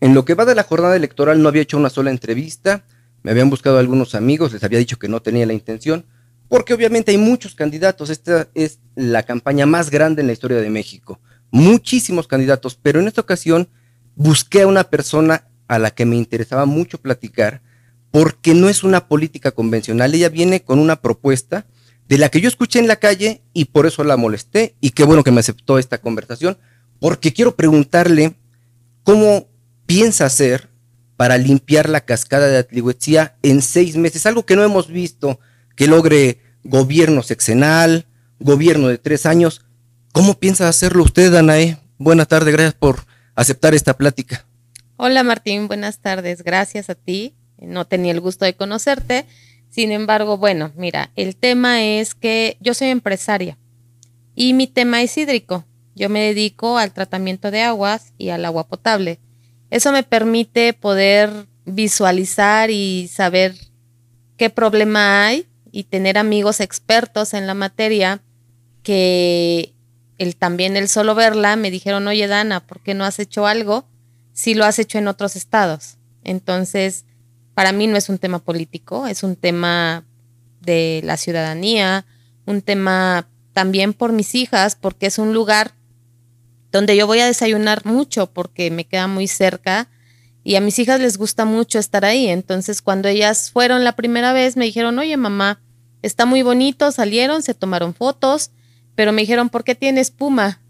En lo que va de la jornada electoral no había hecho una sola entrevista, me habían buscado algunos amigos, les había dicho que no tenía la intención, porque obviamente hay muchos candidatos, esta es la campaña más grande en la historia de México, muchísimos candidatos, pero en esta ocasión busqué a una persona a la que me interesaba mucho platicar, porque no es una política convencional, ella viene con una propuesta de la que yo escuché en la calle y por eso la molesté y qué bueno que me aceptó esta conversación, porque quiero preguntarle cómo piensa hacer para limpiar la cascada de Atlihuetzía en seis meses, algo que no hemos visto que logre gobierno sexenal, gobierno de tres años. ¿Cómo piensa hacerlo usted, Danae? Buenas tardes, gracias por aceptar esta plática. Hola Martín, buenas tardes, gracias a ti. No tenía el gusto de conocerte. Sin embargo, bueno, mira, el tema es que yo soy empresaria y mi tema es hídrico. Yo me dedico al tratamiento de aguas y al agua potable. Eso me permite poder visualizar y saber qué problema hay y tener amigos expertos en la materia que el, también el solo verla me dijeron, oye Dana, ¿por qué no has hecho algo si lo has hecho en otros estados? Entonces, para mí no es un tema político, es un tema de la ciudadanía, un tema también por mis hijas, porque es un lugar donde yo voy a desayunar mucho porque me queda muy cerca y a mis hijas les gusta mucho estar ahí. Entonces cuando ellas fueron la primera vez me dijeron, oye mamá, está muy bonito, salieron, se tomaron fotos, pero me dijeron, ¿por qué tiene espuma?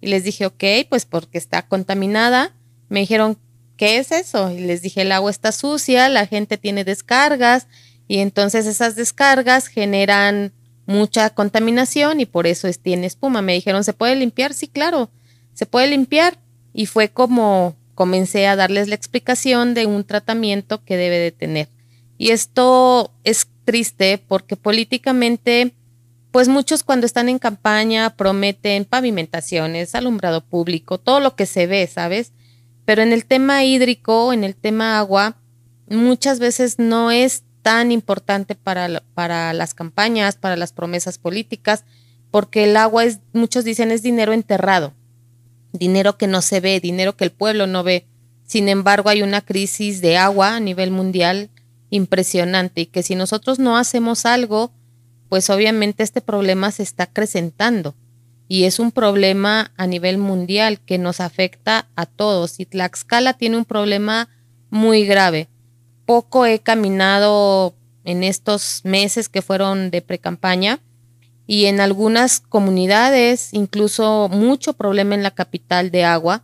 Y les dije, ok, pues porque está contaminada. Me dijeron, ¿qué es eso? Y les dije, el agua está sucia, la gente tiene descargas y entonces esas descargas generan mucha contaminación y por eso es, tiene espuma. Me dijeron, ¿se puede limpiar? Sí, claro se puede limpiar. Y fue como comencé a darles la explicación de un tratamiento que debe de tener. Y esto es triste porque políticamente, pues muchos cuando están en campaña prometen pavimentaciones, alumbrado público, todo lo que se ve, ¿sabes? Pero en el tema hídrico, en el tema agua, muchas veces no es tan importante para, para las campañas, para las promesas políticas, porque el agua es, muchos dicen, es dinero enterrado dinero que no se ve, dinero que el pueblo no ve. Sin embargo, hay una crisis de agua a nivel mundial impresionante y que si nosotros no hacemos algo, pues obviamente este problema se está acrecentando y es un problema a nivel mundial que nos afecta a todos y Tlaxcala tiene un problema muy grave. Poco he caminado en estos meses que fueron de precampaña y en algunas comunidades incluso mucho problema en la capital de agua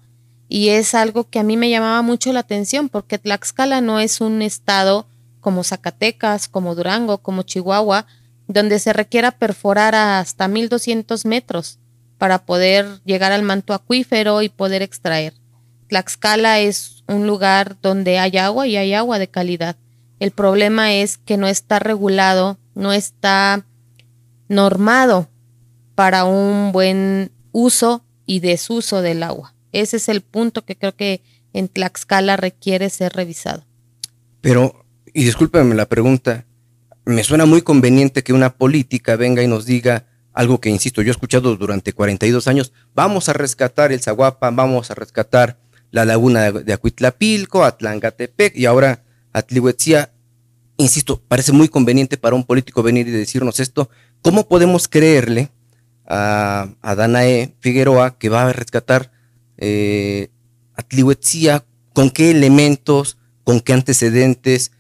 y es algo que a mí me llamaba mucho la atención porque Tlaxcala no es un estado como Zacatecas, como Durango, como Chihuahua, donde se requiera perforar hasta 1200 metros para poder llegar al manto acuífero y poder extraer. Tlaxcala es un lugar donde hay agua y hay agua de calidad. El problema es que no está regulado, no está normado para un buen uso y desuso del agua. Ese es el punto que creo que en Tlaxcala requiere ser revisado. Pero, y discúlpeme la pregunta, me suena muy conveniente que una política venga y nos diga algo que, insisto, yo he escuchado durante 42 años, vamos a rescatar el Zaguapa, vamos a rescatar la laguna de Acuitlapilco, Atlangatepec y ahora Atlihuetzía. Insisto, parece muy conveniente para un político venir y decirnos esto, ¿Cómo podemos creerle a, Danae Figueroa que va a rescatar eh, a Tlihuetzía? ¿Con qué elementos? ¿Con qué antecedentes?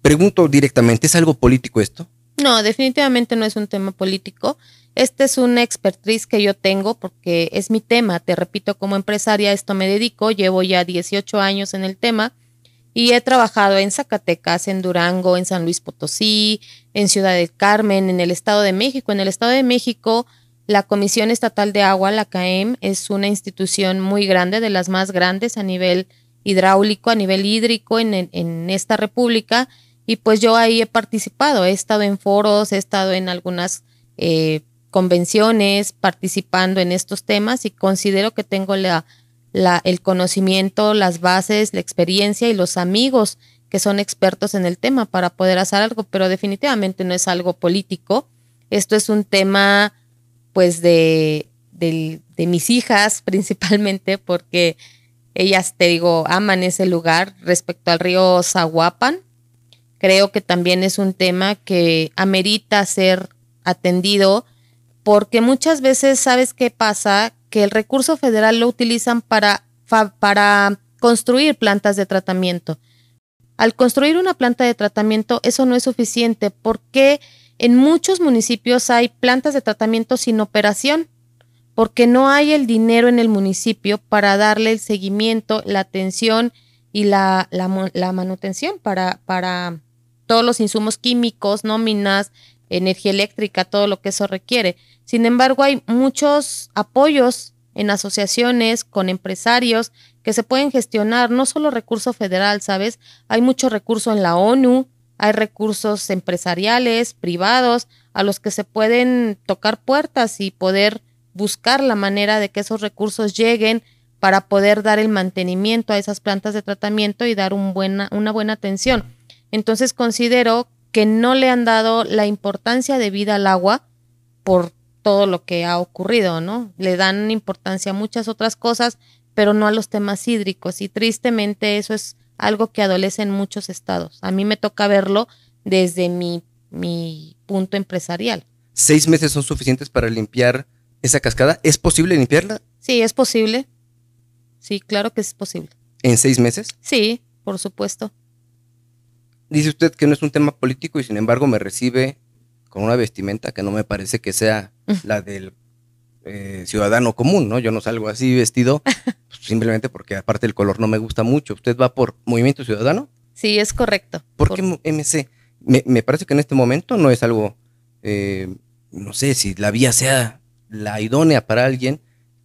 Pregunto directamente, ¿es algo político esto? No, definitivamente no es un tema político. Esta es una expertriz que yo tengo porque es mi tema. Te repito, como empresaria esto me dedico. Llevo ya 18 años en el tema y he trabajado en Zacatecas, en Durango, en San Luis Potosí, en Ciudad del Carmen, en el Estado de México. En el Estado de México, la Comisión Estatal de Agua, la CAEM, es una institución muy grande, de las más grandes a nivel hidráulico, a nivel hídrico en, en, esta república. Y pues yo ahí he participado, he estado en foros, he estado en algunas eh, convenciones participando en estos temas y considero que tengo la el conocimiento, las bases, la experiencia y los amigos que son expertos en el tema para poder hacer algo, pero definitivamente no es algo político. Esto es un tema pues de, de mis hijas principalmente porque ellas, te digo, aman ese lugar respecto al río Zaguapan. Creo que también es un tema que amerita ser atendido porque muchas veces, ¿sabes qué pasa? que el recurso federal lo utilizan para, para construir plantas de tratamiento. Al construir una planta de tratamiento, eso no es suficiente porque en muchos municipios hay plantas de tratamiento sin operación porque no hay el dinero en el municipio para darle el seguimiento, la atención y la, la, la manutención para, para todos los insumos químicos, nóminas, energía eléctrica, todo lo que eso requiere. Sin embargo, hay muchos apoyos en asociaciones, con empresarios, que se pueden gestionar, no solo recurso federal, ¿sabes? Hay mucho recurso en la ONU, hay recursos empresariales, privados, a los que se pueden tocar puertas y poder buscar la manera de que esos recursos lleguen para poder dar el mantenimiento a esas plantas de tratamiento y dar buena, una buena atención. Entonces considero que no le han dado la importancia debida al agua por todo lo que ha ocurrido, ¿no? Le dan importancia a muchas otras cosas, pero no a los temas hídricos. Y tristemente eso es algo que adolece en muchos estados. A mí me toca verlo desde mi, mi punto empresarial. ¿Seis meses son suficientes para limpiar esa cascada? ¿Es posible limpiarla? Sí, es posible. Sí, claro que es posible. ¿En seis meses? Sí, por supuesto. Dice usted que no es un tema político y sin embargo me recibe con una vestimenta que no me parece que sea mm. la del eh, ciudadano común, ¿no? Yo no salgo así vestido pues, simplemente porque aparte el color no me gusta mucho. ¿Usted va por Movimiento Ciudadano? Sí, es correcto. ¿Por, qué MC? Me, parece que en este momento no es algo, eh, no sé si la vía sea la idónea para alguien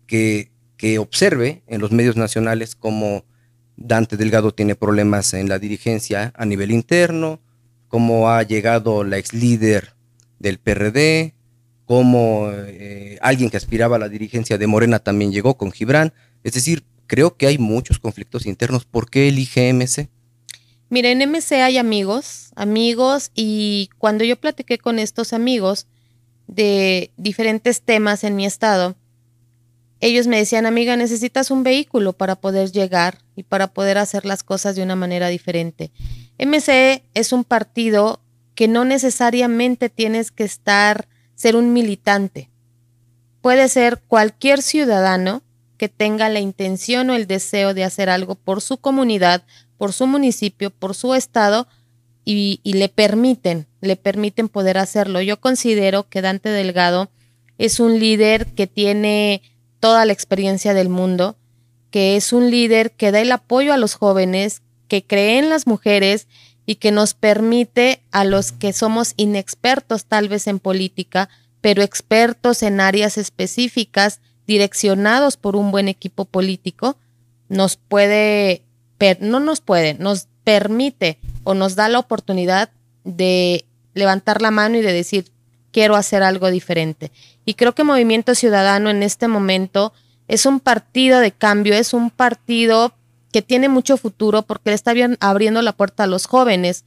que, que observe en los medios nacionales como Dante Delgado tiene problemas en la dirigencia a nivel interno, cómo ha llegado la ex líder del PRD, cómo eh, alguien que aspiraba a la dirigencia de Morena también llegó con Gibran. Es decir, creo que hay muchos conflictos internos. ¿Por qué elige MC? Mira, en MC hay amigos, amigos, y cuando yo platiqué con estos amigos de diferentes temas en mi estado, ellos me decían, amiga, necesitas un vehículo para poder llegar y para poder hacer las cosas de una manera diferente. MCE es un partido que no necesariamente tienes que estar, ser un militante. Puede ser cualquier ciudadano que tenga la intención o el deseo de hacer algo por su comunidad, por su municipio, por su estado, y, y le permiten, le permiten poder hacerlo. Yo considero que Dante Delgado es un líder que tiene toda la experiencia del mundo, que es un líder que da el apoyo a los jóvenes, que cree en las mujeres y que nos permite a los que somos inexpertos tal vez en política, pero expertos en áreas específicas, direccionados por un buen equipo político, nos puede, no nos puede, nos permite o nos da la oportunidad de levantar la mano y de decir, quiero hacer algo diferente. Y creo que Movimiento Ciudadano en este momento es un partido de cambio, es un partido que tiene mucho futuro porque le está abriendo la puerta a los jóvenes.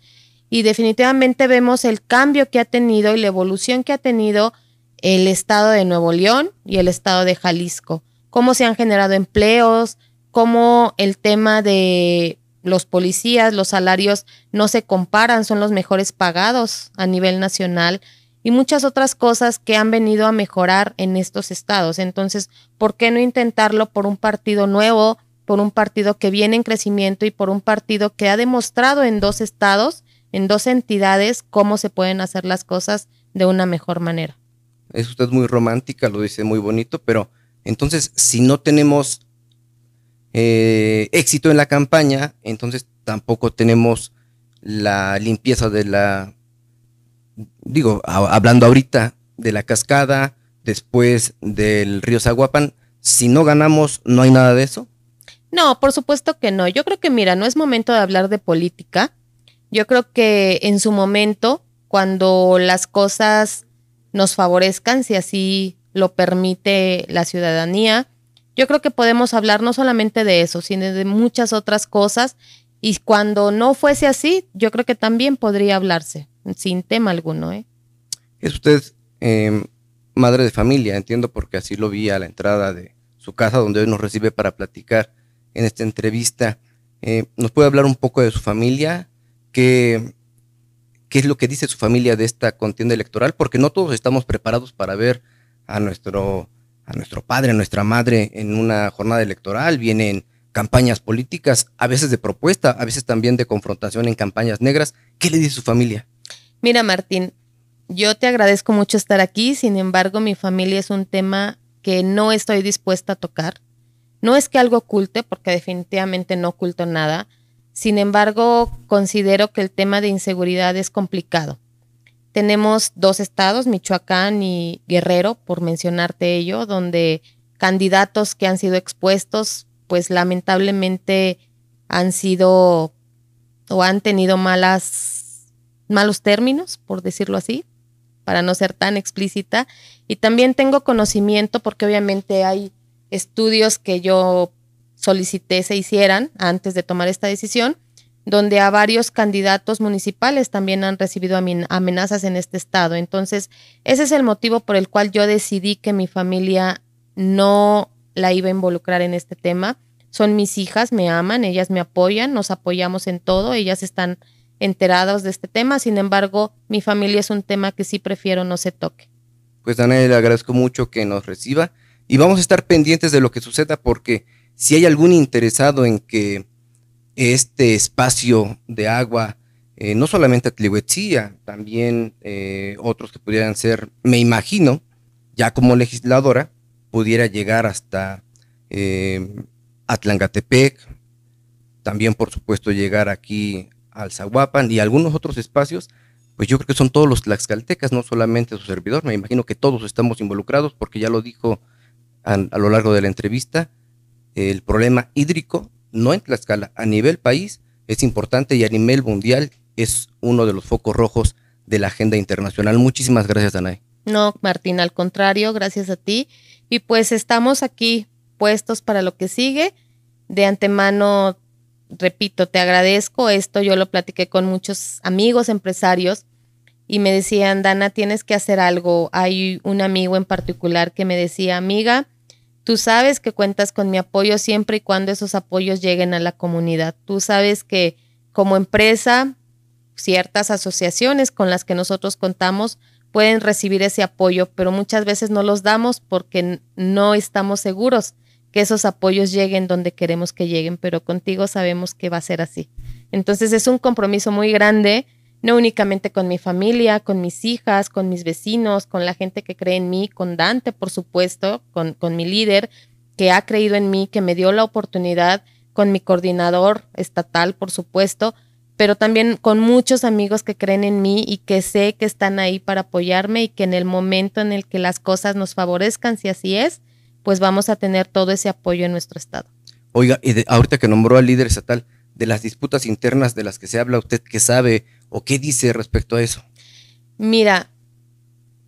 Y definitivamente vemos el cambio que ha tenido y la evolución que ha tenido el estado de Nuevo León y el estado de Jalisco. Cómo se han generado empleos, cómo el tema de los policías, los salarios no se comparan, son los mejores pagados a nivel nacional y muchas otras cosas que han venido a mejorar en estos estados. Entonces, ¿por qué no intentarlo por un partido nuevo, por un partido que viene en crecimiento y por un partido que ha demostrado en dos estados, en dos entidades, cómo se pueden hacer las cosas de una mejor manera? Es usted muy romántica, lo dice muy bonito, pero entonces, si no tenemos eh, éxito en la campaña, entonces tampoco tenemos la limpieza de la digo, hablando ahorita de la cascada, después del río Zaguapan, si no ganamos, no hay nada de eso. No, por supuesto que no. Yo creo que, mira, no es momento de hablar de política. Yo creo que en su momento, cuando las cosas nos favorezcan, si así lo permite la ciudadanía, yo creo que podemos hablar no solamente de eso, sino de muchas otras cosas. Y cuando no fuese así, yo creo que también podría hablarse sin tema alguno. ¿eh? Es usted em, madre de familia, entiendo porque así lo vi a la entrada de su casa donde hoy nos recibe para platicar en esta entrevista. Eh, ¿Nos puede hablar un poco de su familia? ¿Qué, ¿Qué es lo que dice su familia de esta contienda electoral? Porque no todos estamos preparados para ver a nuestro, a nuestro padre, a nuestra madre en una jornada electoral. Vienen campañas políticas, a veces de propuesta, a veces también de confrontación en campañas negras. ¿Qué le dice su familia? Mira, Martín, yo te agradezco mucho estar aquí, sin embargo, mi familia es un tema que no estoy dispuesta a tocar. No es que algo oculte, porque definitivamente no oculto nada. Sin embargo, considero que el tema de inseguridad es complicado. Tenemos dos estados, Michoacán y Guerrero, por mencionarte ello, donde candidatos que han sido expuestos, pues lamentablemente han sido o han tenido malas malos términos, por decirlo así, para no ser tan explícita. Y también tengo conocimiento porque obviamente hay estudios que yo solicité se hicieran antes de tomar esta decisión, donde a varios candidatos municipales también han recibido amenazas en este estado. Entonces, ese es el motivo por el cual yo decidí que mi familia no la iba a involucrar en este tema. Son mis hijas, me aman, ellas me apoyan, nos apoyamos en todo, ellas están enterados de este tema. Sin embargo, mi familia es un tema que sí prefiero no se toque. Pues Daniel, le agradezco mucho que nos reciba y vamos a estar pendientes de lo que suceda porque si hay algún interesado en que este espacio de agua, eh, no solamente Tlihuetzía, también eh, otros que pudieran ser, me imagino, ya como legisladora, pudiera llegar hasta eh, Atlangatepec, también por supuesto llegar aquí al Zahuapan y algunos otros espacios, pues yo creo que son todos los tlaxcaltecas, no solamente su servidor, me imagino que todos estamos involucrados porque ya lo dijo a, lo largo de la entrevista, el problema hídrico, no en Tlaxcala, a nivel país es importante y a nivel mundial es uno de los focos rojos de la agenda internacional. Muchísimas gracias, nadie No, Martín, al contrario, gracias a ti. Y pues estamos aquí puestos para lo que sigue. De antemano repito, te agradezco esto, yo lo platiqué con muchos amigos empresarios y me decían, Dana, tienes que hacer algo. Hay un amigo en particular que me decía, amiga, tú sabes que cuentas con mi apoyo siempre y cuando esos apoyos lleguen a la comunidad. Tú sabes que como empresa, ciertas asociaciones con las que nosotros contamos pueden recibir ese apoyo, pero muchas veces no los damos porque no estamos seguros que esos apoyos lleguen donde queremos que lleguen, pero contigo sabemos que va a ser así. Entonces es un compromiso muy grande, no únicamente con mi familia, con mis hijas, con mis vecinos, con la gente que cree en mí, con Dante, por supuesto, con, con mi líder que ha creído en mí, que me dio la oportunidad, con mi coordinador estatal, por supuesto, pero también con muchos amigos que creen en mí y que sé que están ahí para apoyarme y que en el momento en el que las cosas nos favorezcan, si así es, pues vamos a tener todo ese apoyo en nuestro Estado. Oiga, y ahorita que nombró al líder estatal, de las disputas internas de las que se habla, ¿usted qué sabe o qué dice respecto a eso? Mira,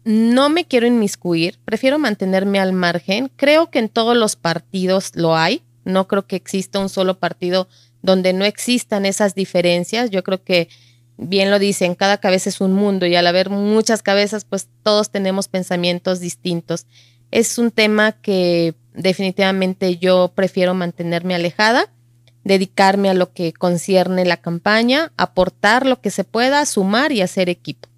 no me quiero inmiscuir, prefiero mantenerme al margen. Creo que en todos los partidos lo hay. No creo que exista un solo partido donde no existan esas diferencias. Yo creo que, bien lo dicen, cada cabeza es un mundo y al haber muchas cabezas, pues todos tenemos pensamientos distintos es un tema que definitivamente yo prefiero mantenerme alejada, dedicarme a lo que concierne la campaña, aportar lo que se pueda, sumar y hacer equipo.